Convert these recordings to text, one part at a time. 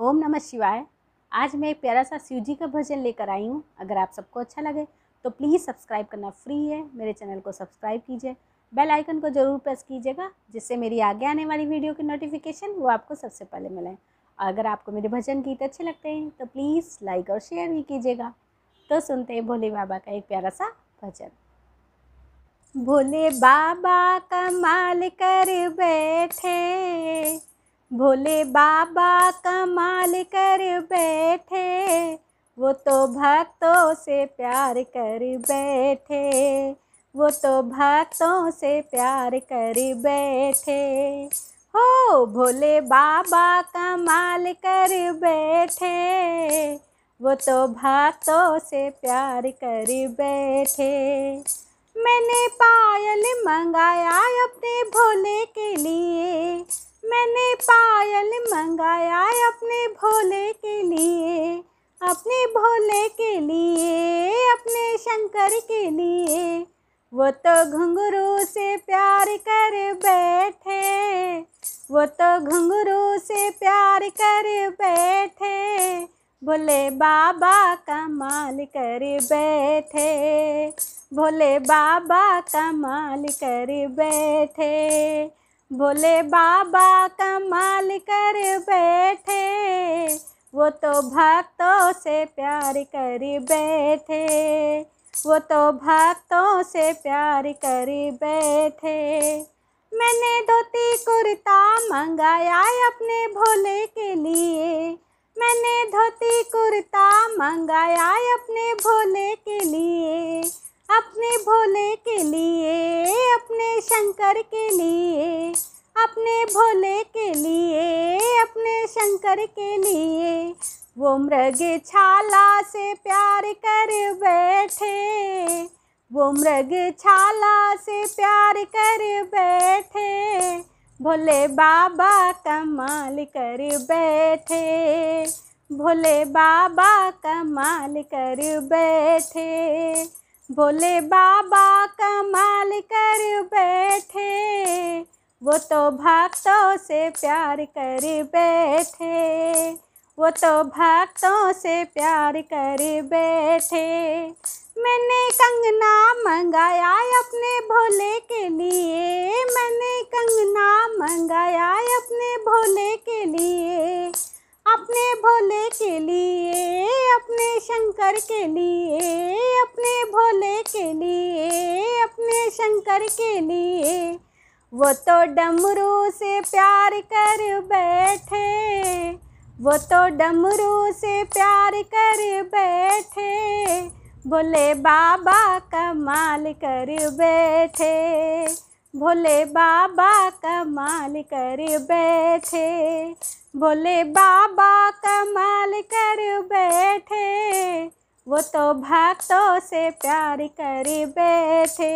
ओम नमः शिवाय आज मैं एक प्यारा सा शिव जी का भजन लेकर आई हूँ अगर आप सबको अच्छा लगे तो प्लीज़ सब्सक्राइब करना फ्री है मेरे चैनल को सब्सक्राइब कीजिए बेल आइकन को ज़रूर प्रेस कीजिएगा जिससे मेरी आगे आने वाली वीडियो की नोटिफिकेशन वो आपको सबसे पहले मिले और अगर आपको मेरे भजन गीत अच्छे लगते हैं तो प्लीज़ लाइक और शेयर भी कीजिएगा तो सुनते हैं भोले बाबा का एक प्यारा सा भजन भोले बाबा कमाल कर बैठे भोले बाबा कमाल कर बैठे वो तो भक्तों से प्यार कर बैठे वो तो भक्तों से प्यार कर बैठे हो भोले बाबा कमाल कर बैठे वो तो भक्तों से प्यार कर बैठे मैंने पायल मंगाया अपने भोले के लिए मंगाया अपने भोले के लिए अपने भोले के लिए अपने शंकर के लिए वो तो घुंघरू से प्यार कर बैठे वो तो घुंघरू से प्यार कर बैठे भोले बाबा कमाल कर बैठे भोले बाबा कमाल कर बैठे बोले बाबा कमाल कर बैठे वो तो भक्तों से प्यार कर बैठे वो तो भक्तों से प्यार कर बैठे मैंने धोती कुर्ता मंगाया अपने भोले के लिए मैंने धोती कुर्ता मंगाया अपने भोले के लिए अपने भोले के लिए शंकर के लिए अपने भोले के लिए अपने शंकर के लिए वो मृग छाला से प्यार कर बैठे वो मृग छाला से प्यार कर बैठे भोले बाबा कमाल कर बैठे भोले बाबा कमाल कर बैठे बोले बाबा कमाल कर बैठे वो तो भक्तों से प्यार कर बैठे वो तो भक्तों से प्यार कर बैठे मैंने कंगना मंगाया अपने भोले के लिए मैंने कंगना मंगाया अपने भोले के लिए अपने भोले के लिए अपने शंकर के लिए लिए अपने शंकर के लिए वो तो डमरू से प्यार कर बैठे वो तो डमरू से प्यार कर बैठे भोले बाबा कमाल कर बैठे भोले बाबा कमाल कर बैठे भोले बाबा कमाल कर बैठे वो तो भक्तों से प्यार कर बैठे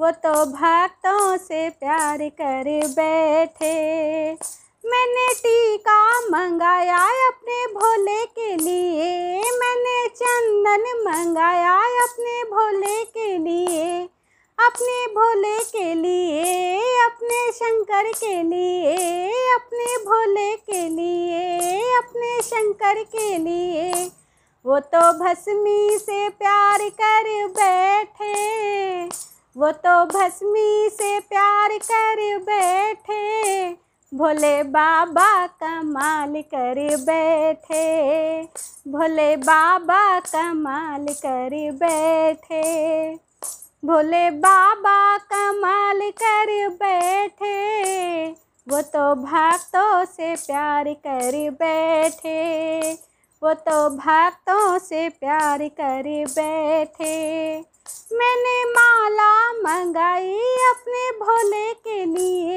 वो तो भक्तों से प्यार कर बैठे मैंने टीका मंगाया अपने भोले के लिए मैंने चंदन मंगाया अपने भोले के लिए अपने भोले के लिए अपने शंकर के लिए अपने भोले के लिए अपने शंकर के लिए वो तो भस्मी से प्यार कर बैठे वो तो भस्मी से प्यार कर बैठे भोले बाबा कमाल कर बैठे भोले बाबा कमाल कर बैठे भोले बाबा कमाल कर बैठे वो तो भक्तों से प्यार कर बैठे वो तो भक्तों से प्यार कर बैठे मैंने माला मंगाई अपने भोले के लिए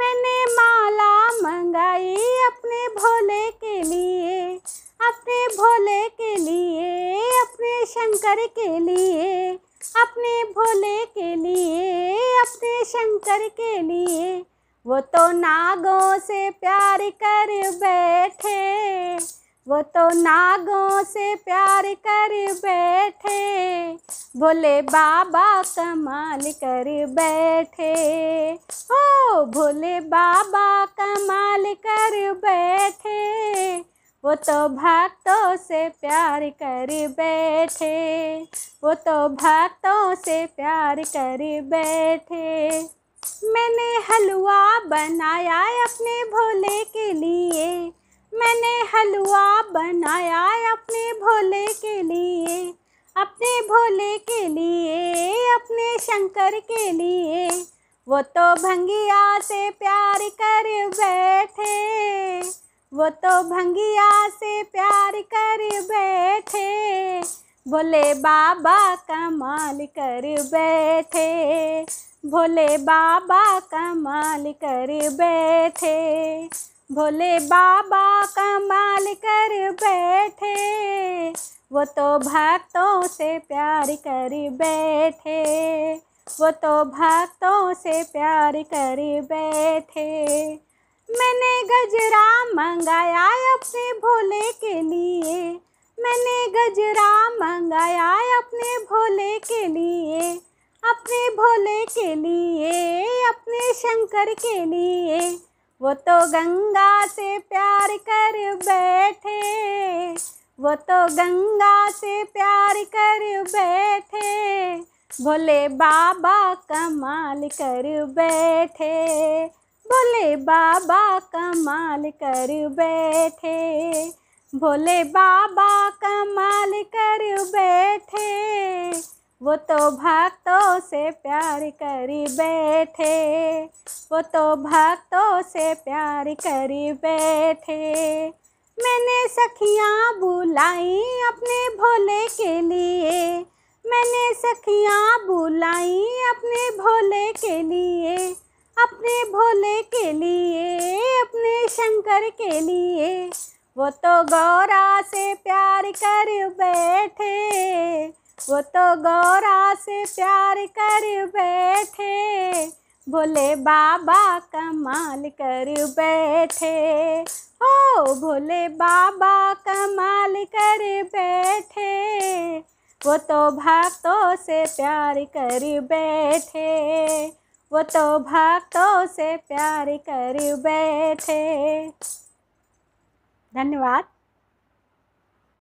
मैंने माला मंगाई अपने भोले के लिए अपने भोले के लिए अपने शंकर के लिए अपने भोले के लिए अपने शंकर के लिए वो तो नागों से प्यार कर बैठे वो तो नागों से प्यार कर बैठे भोले बाबा कमाल कर बैठे हो भोले बाबा कमाल कर बैठे वो तो भक्तों से प्यार कर बैठे वो तो भक्तों से प्यार कर बैठे मैंने हलवा बनाया अपने भोले के लिए मैंने हलवा बनाया अपने भोले के लिए अपने भोले के लिए अपने शंकर के लिए वो तो भंगिया से प्यार कर बैठे वो तो भंगिया से प्यार कर बैठे भोले बाबा कमाल कर बैठे भोले बाबा कमाल कर बैठे भोले बाबा कमाल कर बैठे वो तो भक्तों से प्यार कर बैठे वो तो भक्तों से प्यार कर बैठे मैंने गजरा मंगाया अपने भोले के लिए मैंने गजरा मंगाया अपने भोले के लिए अपने भोले के लिए अपने शंकर के लिए वो तो गंगा से प्यार कर बैठे वो तो गंगा से प्यार कर बैठे भोले बाबा कमाल कर बैठे भोले बाबा कमाल कर बैठे भोले बाबा कमाल कर बैठे वो तो भक्तों से प्यार करी बैठे वो तो भक्तों से प्यार करी बैठे मैंने सखियाँ बुलाई अपने भोले के लिए मैंने सखियाँ बुलाई अपने भोले के लिए अपने भोले के लिए अपने शंकर के लिए वो तो गौरा से प्यार कर बैठे वो तो गौरा से प्यार कर बैठे भोले बाबा कमाल कर बैठे हो भोले बाबा कमाल कर बैठे वो तो भक्तों से प्यार कर बैठे वो तो भक्तों से प्यार कर बैठे धन्यवाद